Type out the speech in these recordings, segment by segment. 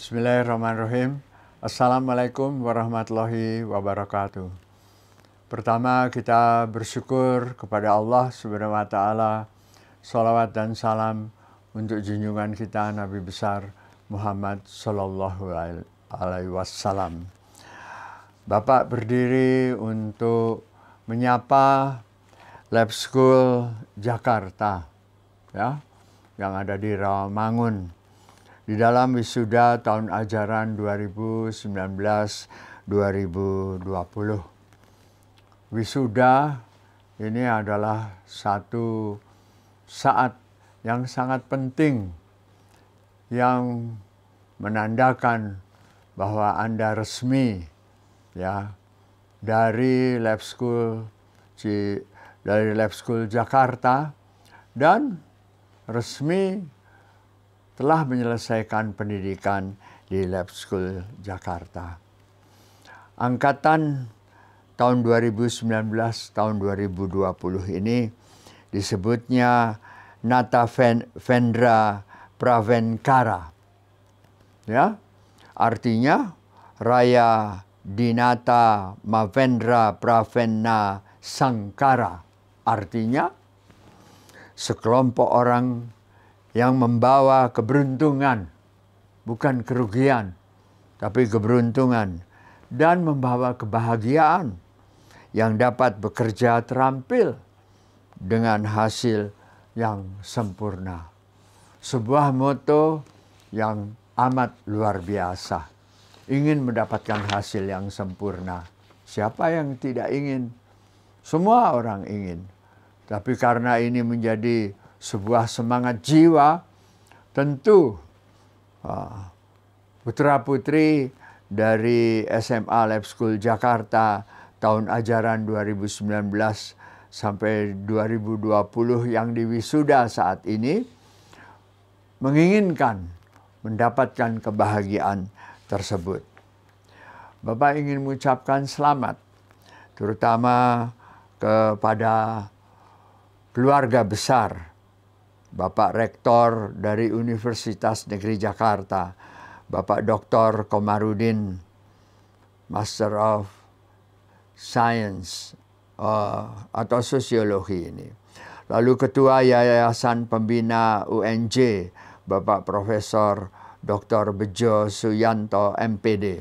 Bismillahirrahmanirrahim. Assalamualaikum warahmatullahi wabarakatuh. Pertama kita bersyukur kepada Allah Subhanahu wa taala. Salawat dan salam untuk junjungan kita Nabi besar Muhammad sallallahu alaihi wasallam. Bapak berdiri untuk menyapa Lab School Jakarta ya yang ada di Rawamangun di dalam wisuda tahun ajaran 2019-2020. Wisuda ini adalah satu saat yang sangat penting yang menandakan bahwa Anda resmi ya dari Lab School dari Lab School Jakarta dan resmi telah menyelesaikan pendidikan di Lab School Jakarta. Angkatan tahun 2019 tahun 2020 ini disebutnya Nata Vendra Pravenkara. Ya. Artinya Raya Dinata Mavendra Pravenna Sangkara. Artinya sekelompok orang yang membawa keberuntungan, bukan kerugian, tapi keberuntungan dan membawa kebahagiaan yang dapat bekerja terampil dengan hasil yang sempurna. Sebuah moto yang amat luar biasa. Ingin mendapatkan hasil yang sempurna. Siapa yang tidak ingin? Semua orang ingin. Tapi karena ini menjadi sebuah semangat jiwa, tentu ah, putra-putri dari SMA Lab School Jakarta tahun ajaran 2019 sampai 2020 yang diwisuda saat ini menginginkan mendapatkan kebahagiaan tersebut. Bapak ingin mengucapkan selamat terutama kepada keluarga besar Bapak Rektor dari Universitas Negeri Jakarta, Bapak Dr. Komarudin, Master of Science uh, atau Sosiologi ini. Lalu Ketua Yayasan Pembina UNJ, Bapak Profesor Dr. Bejo Suyanto, MPD.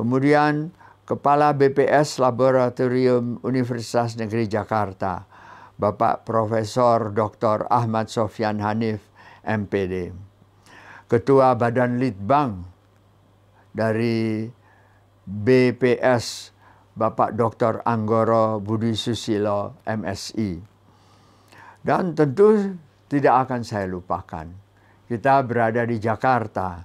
Kemudian Kepala BPS Laboratorium Universitas Negeri Jakarta, Bapak Profesor Dr. Ahmad Sofyan Hanif, MPD. Ketua Badan Litbang dari BPS Bapak Dr. Anggoro Budi Susilo, MSI. Dan tentu tidak akan saya lupakan. Kita berada di Jakarta,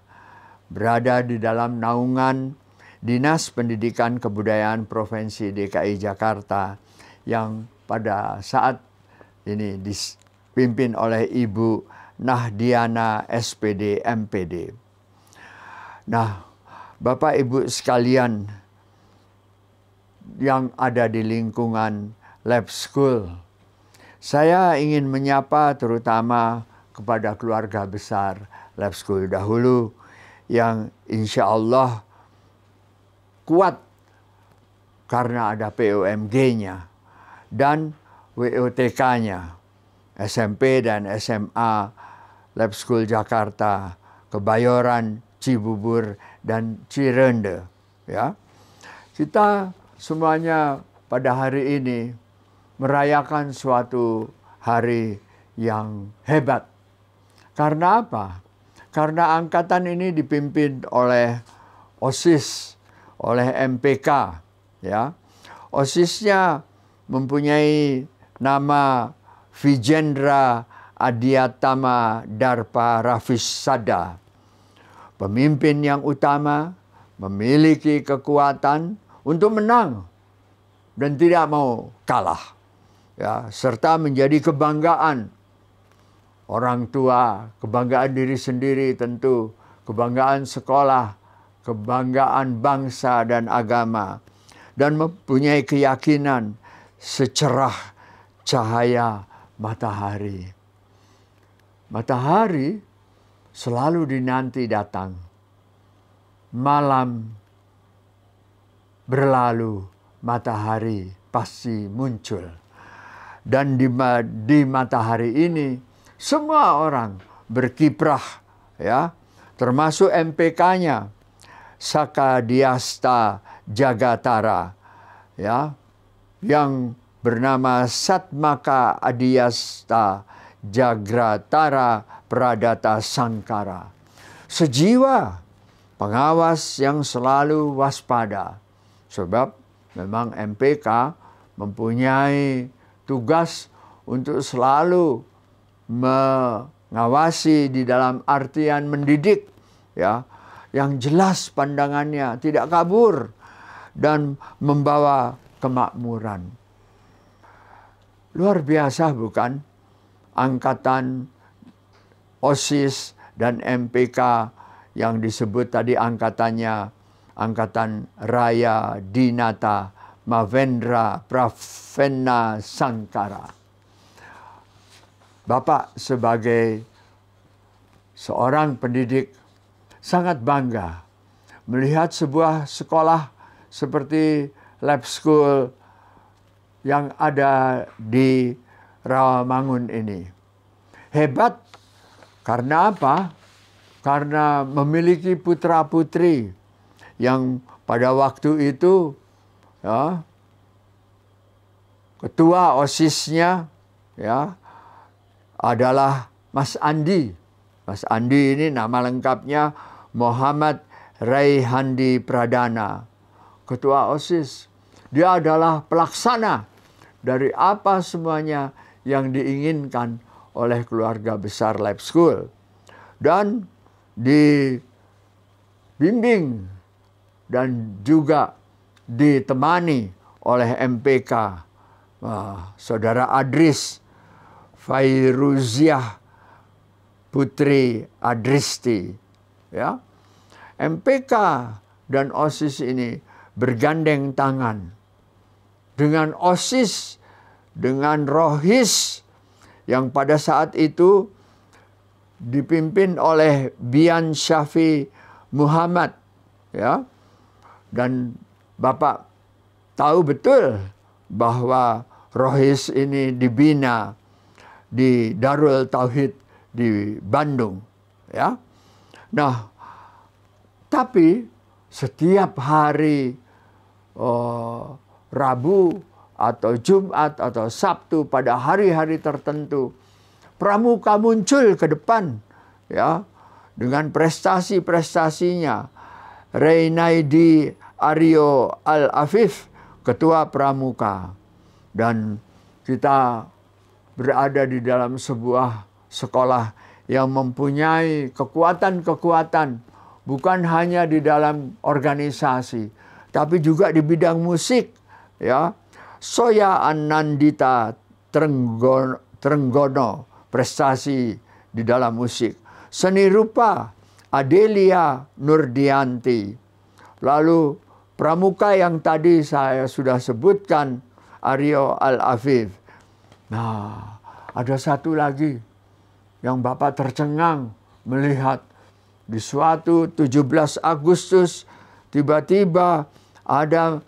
berada di dalam naungan Dinas Pendidikan Kebudayaan Provinsi DKI Jakarta yang pada saat ini dipimpin oleh Ibu Nahdiana SPD MPD. Nah, Bapak Ibu sekalian yang ada di lingkungan lab school, saya ingin menyapa terutama kepada keluarga besar lab school dahulu yang insya Allah kuat karena ada POMG-nya dan wotk nya SMP dan SMA, Lab School Jakarta, Kebayoran, Cibubur, dan Cirende. Ya. Kita semuanya pada hari ini merayakan suatu hari yang hebat. Karena apa? Karena angkatan ini dipimpin oleh OSIS, oleh MPK. Ya. OSIS-nya mempunyai nama Vijendra Adiatama Darpa Rafisada. Pemimpin yang utama memiliki kekuatan untuk menang dan tidak mau kalah. Ya, serta menjadi kebanggaan orang tua, kebanggaan diri sendiri tentu, kebanggaan sekolah, kebanggaan bangsa dan agama dan mempunyai keyakinan secerah cahaya matahari. Matahari selalu dinanti datang. Malam berlalu, matahari pasti muncul. Dan di, di matahari ini semua orang berkiprah ya, termasuk MPK-nya saka diasta Jagatara ya yang bernama Satmaka Adiyasta Jagratara Pradata Sankara. Sejiwa pengawas yang selalu waspada. Sebab memang MPK mempunyai tugas untuk selalu mengawasi di dalam artian mendidik ya yang jelas pandangannya tidak kabur dan membawa kemakmuran. Luar biasa bukan? Angkatan OSIS dan MPK yang disebut tadi angkatannya Angkatan Raya Dinata Mavendra Pravena Sankara. Bapak sebagai seorang pendidik sangat bangga melihat sebuah sekolah seperti lab school yang ada di Rawamangun ini. Hebat karena apa? Karena memiliki putra-putri yang pada waktu itu ya, ketua OSISnya ya adalah Mas Andi. Mas Andi ini nama lengkapnya Muhammad Raihandi Pradana, ketua OSIS. Dia adalah pelaksana dari apa semuanya yang diinginkan oleh keluarga besar Lab School. Dan dibimbing dan juga ditemani oleh MPK eh, Saudara Adris Fairuziah Putri Adristi ya MPK dan OSIS ini bergandeng tangan dengan OSIS, dengan Rohis yang pada saat itu dipimpin oleh Bian Syafi Muhammad ya. Dan Bapak tahu betul bahwa Rohis ini dibina di Darul Tauhid di Bandung ya. Nah, tapi setiap hari oh, Rabu atau Jumat atau Sabtu pada hari-hari tertentu pramuka muncul ke depan ya dengan prestasi-prestasinya Reinaidi Ario Al-Afif ketua pramuka dan kita berada di dalam sebuah sekolah yang mempunyai kekuatan-kekuatan bukan hanya di dalam organisasi tapi juga di bidang musik ya Soya Anandita Trenggono, Trenggono prestasi di dalam musik seni rupa Adelia Nurdianti lalu pramuka yang tadi saya sudah sebutkan Aryo Al Afif nah ada satu lagi yang Bapak tercengang melihat di suatu 17 Agustus tiba-tiba ada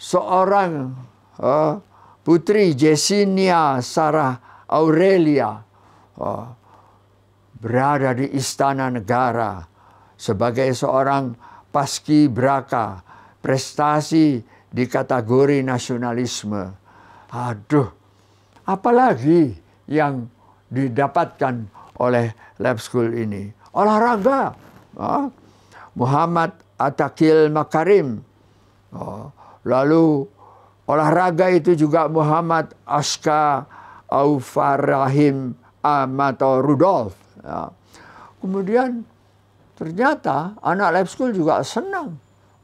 seorang uh, putri Jesinia Sarah Aurelia uh, berada di istana negara sebagai seorang paski braka prestasi di kategori nasionalisme. Aduh, apalagi yang didapatkan oleh lab school ini. Olahraga. Muhammad Atakil Makarim. Oh, Lalu olahraga itu juga Muhammad Aska Aufarahim Amato Rudolf. Ya. Kemudian ternyata anak lab school juga senang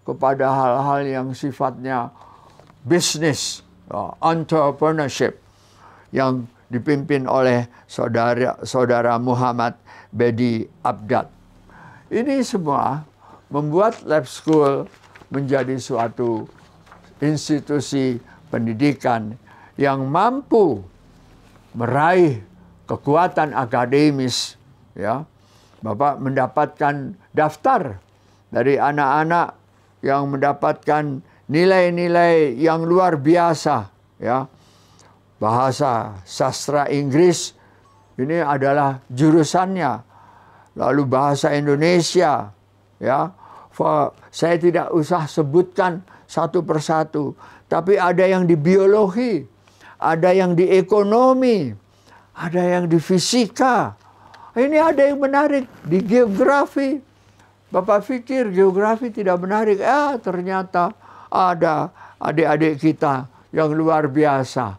kepada hal-hal yang sifatnya bisnis, ya, entrepreneurship yang dipimpin oleh saudara saudara Muhammad Bedi Abdad. Ini semua membuat lab school menjadi suatu institusi pendidikan yang mampu meraih kekuatan akademis ya Bapak mendapatkan daftar dari anak-anak yang mendapatkan nilai-nilai yang luar biasa ya bahasa sastra Inggris ini adalah jurusannya lalu bahasa Indonesia ya saya tidak usah sebutkan satu persatu. Tapi ada yang di biologi, ada yang di ekonomi, ada yang di fisika. Ini ada yang menarik di geografi. Bapak pikir geografi tidak menarik. Eh ternyata ada adik-adik kita yang luar biasa.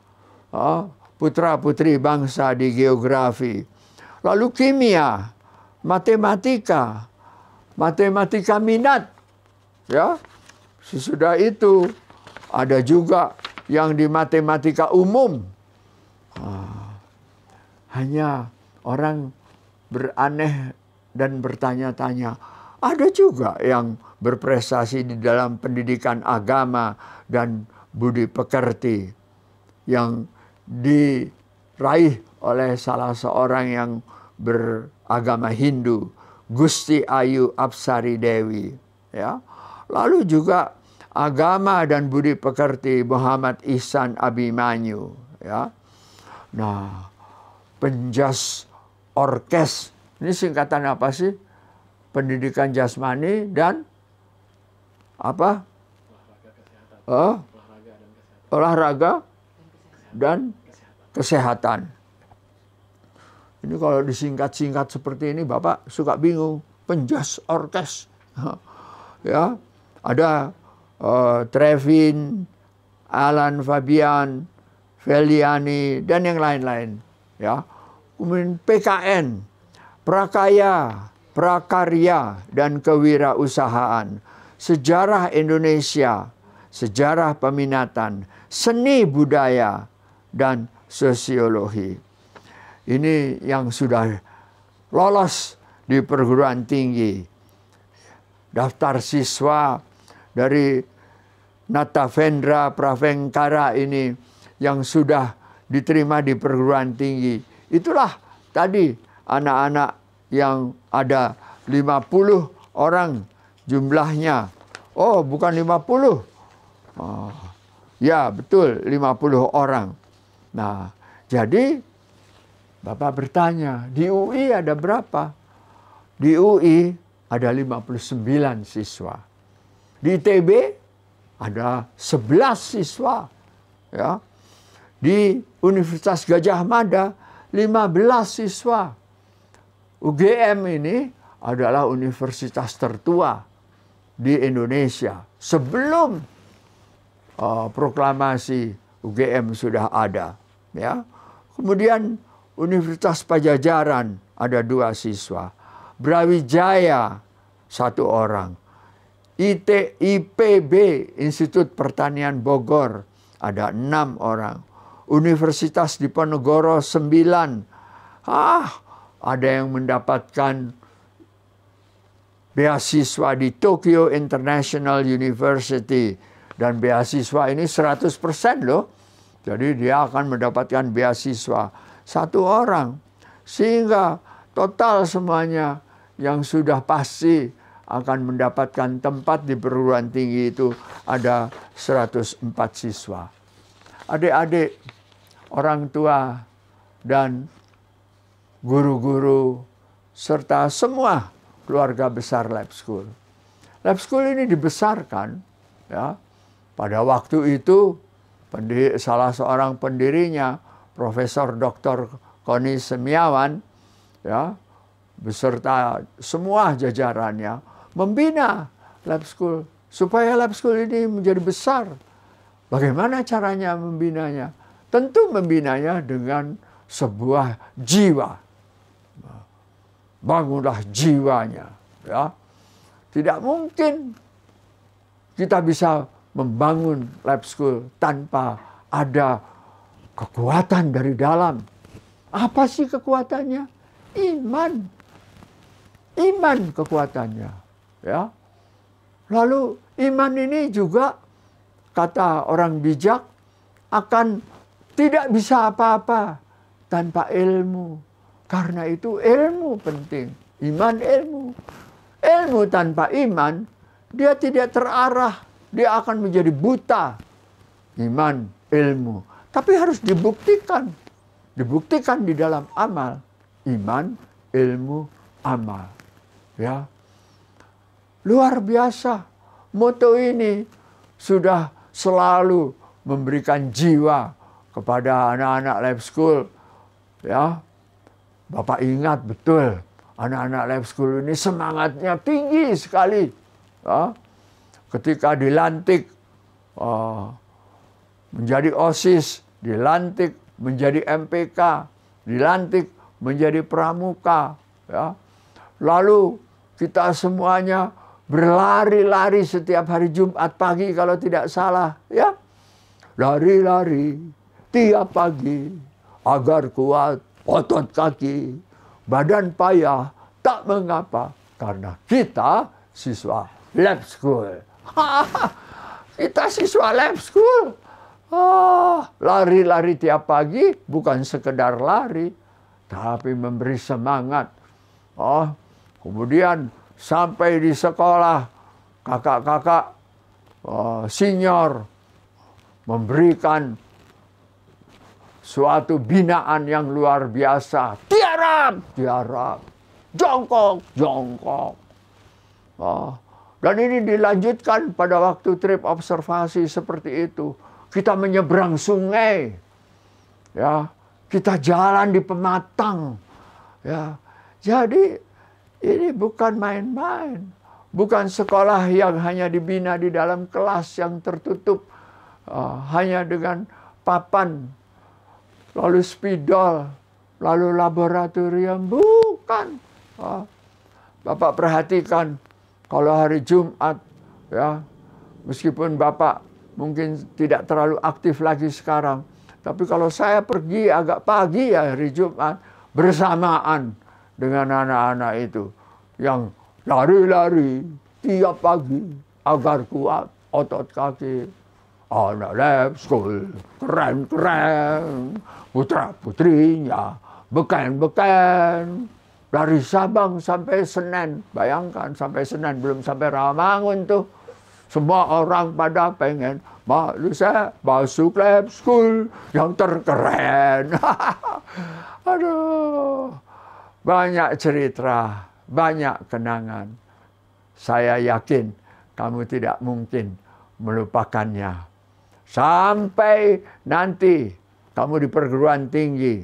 Ah, putra-putri bangsa di geografi. Lalu kimia, matematika, matematika minat. Ya, Sesudah itu ada juga yang di matematika umum. Ah, hanya orang beraneh dan bertanya-tanya. Ada juga yang berprestasi di dalam pendidikan agama dan budi pekerti yang diraih oleh salah seorang yang beragama Hindu, Gusti Ayu Apsari Dewi, ya. Lalu juga agama dan budi pekerti Muhammad Ihsan Abimanyu. Ya. Nah, penjas orkes. Ini singkatan apa sih? Pendidikan jasmani dan apa? Olahraga, uh, olahraga dan kesehatan. Ini kalau disingkat-singkat seperti ini Bapak suka bingung. Penjas orkes. ya. Ada uh, Trevin, Alan Fabian, Feliani dan yang lain-lain ya. Kemudian PKN, Prakaya, Prakarya dan kewirausahaan, sejarah Indonesia, sejarah peminatan, seni budaya dan sosiologi. Ini yang sudah lolos di perguruan tinggi daftar siswa dari Natavendra Pravengkara ini yang sudah diterima di perguruan tinggi. Itulah tadi anak-anak yang ada 50 orang jumlahnya. Oh, bukan 50. Oh, ya, betul 50 orang. Nah, jadi Bapak bertanya, di UI ada berapa? Di UI ada 59 siswa. Di ITB ada 11 siswa. Ya. Di Universitas Gajah Mada 15 siswa. UGM ini adalah universitas tertua di Indonesia. Sebelum uh, proklamasi UGM sudah ada, ya. Kemudian Universitas Pajajaran ada dua siswa. Brawijaya satu orang. ITIPB, Institut Pertanian Bogor, ada enam orang. Universitas Diponegoro, sembilan. Ah, ada yang mendapatkan beasiswa di Tokyo International University. Dan beasiswa ini 100% loh. Jadi dia akan mendapatkan beasiswa. Satu orang. Sehingga total semuanya yang sudah pasti akan mendapatkan tempat di perguruan tinggi itu ada 104 siswa. Adik-adik, orang tua, dan guru-guru, serta semua keluarga besar Lab School. Lab School ini dibesarkan ya. Pada waktu itu pendiri, salah seorang pendirinya Profesor Dr. Koni Semiawan ya beserta semua jajarannya membina lab school supaya lab school ini menjadi besar. Bagaimana caranya membinanya? Tentu membinanya dengan sebuah jiwa. Bangunlah jiwanya, ya. Tidak mungkin kita bisa membangun lab school tanpa ada kekuatan dari dalam. Apa sih kekuatannya? Iman iman kekuatannya ya lalu iman ini juga kata orang bijak akan tidak bisa apa-apa tanpa ilmu karena itu ilmu penting iman ilmu ilmu tanpa iman dia tidak terarah dia akan menjadi buta iman ilmu tapi harus dibuktikan dibuktikan di dalam amal iman ilmu amal Ya. Luar biasa. Moto ini sudah selalu memberikan jiwa kepada anak-anak lab school. Ya. Bapak ingat betul, anak-anak lab school ini semangatnya tinggi sekali. Ya. Ketika dilantik uh, menjadi OSIS, dilantik menjadi MPK, dilantik menjadi pramuka, ya. Lalu kita semuanya berlari-lari setiap hari Jumat pagi kalau tidak salah, ya. Lari-lari tiap pagi agar kuat otot kaki, badan payah, tak mengapa karena kita siswa lab school. kita siswa lab school. oh, lari-lari tiap pagi bukan sekedar lari, tapi memberi semangat. Oh, Kemudian sampai di sekolah kakak-kakak eh, senior memberikan suatu binaan yang luar biasa. Tiarap, tiarap, jongkok, jongkok. Eh, dan ini dilanjutkan pada waktu trip observasi seperti itu. Kita menyeberang sungai, ya, kita jalan di pematang, ya. Jadi ini bukan main-main. Bukan sekolah yang hanya dibina di dalam kelas yang tertutup. Uh, hanya dengan papan, lalu spidol, lalu laboratorium. Bukan. Uh, Bapak perhatikan kalau hari Jumat ya meskipun Bapak mungkin tidak terlalu aktif lagi sekarang tapi kalau saya pergi agak pagi ya hari Jumat bersamaan dengan anak-anak itu yang lari-lari tiap pagi agar kuat otot kaki. Anak lab school keren-keren, putra-putrinya beken-beken dari Sabang sampai Senin, Bayangkan sampai Senin, belum sampai Ramangun tuh. Semua orang pada pengen, saya Lusa masuk lab school yang terkeren. Aduh. Banyak cerita, banyak kenangan. Saya yakin kamu tidak mungkin melupakannya. Sampai nanti kamu di perguruan tinggi,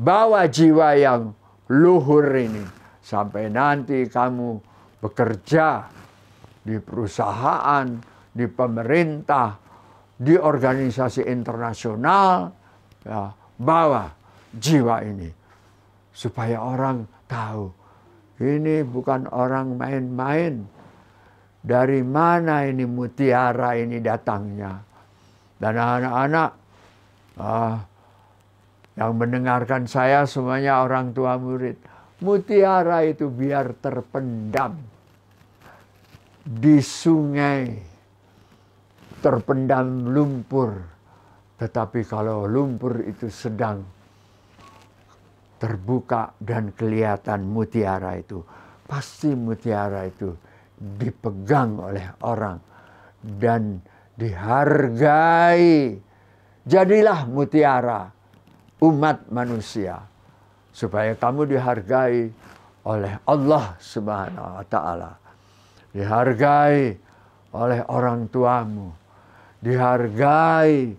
bawa jiwa yang luhur ini. Sampai nanti kamu bekerja di perusahaan, di pemerintah, di organisasi internasional, ya, bawa jiwa ini supaya orang tahu ini bukan orang main-main. Dari mana ini mutiara ini datangnya? Dan anak-anak uh, yang mendengarkan saya semuanya orang tua murid. Mutiara itu biar terpendam di sungai, terpendam lumpur. Tetapi kalau lumpur itu sedang terbuka dan kelihatan mutiara itu. Pasti mutiara itu dipegang oleh orang dan dihargai. Jadilah mutiara umat manusia supaya kamu dihargai oleh Allah Subhanahu wa taala. Dihargai oleh orang tuamu, dihargai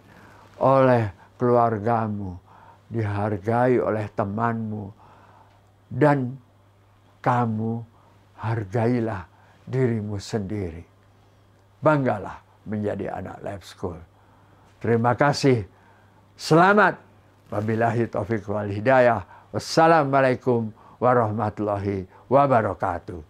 oleh keluargamu dihargai oleh temanmu, dan kamu hargailah dirimu sendiri. Banggalah menjadi anak life school. Terima kasih. Selamat. Wabillahi taufiq wal hidayah. Wassalamualaikum warahmatullahi wabarakatuh.